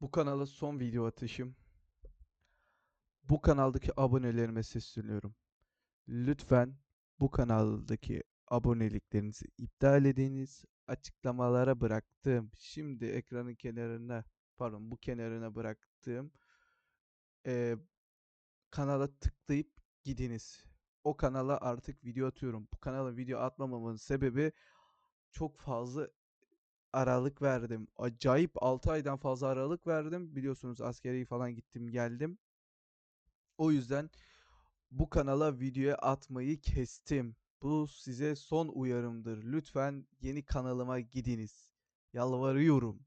Bu kanala son video atışım. Bu kanaldaki abonelerime sesleniyorum. Lütfen bu kanaldaki aboneliklerinizi iptal ediniz. Açıklamalara bıraktığım, şimdi ekranın kenarına, pardon bu kenarına bıraktığım e, kanala tıklayıp gidiniz. O kanala artık video atıyorum. Bu kanala video atmamamın sebebi çok fazla aralık verdim. Acayip 6 aydan fazla aralık verdim. Biliyorsunuz askeri falan gittim geldim. O yüzden bu kanala video atmayı kestim. Bu size son uyarımdır. Lütfen yeni kanalıma gidiniz. Yalvarıyorum.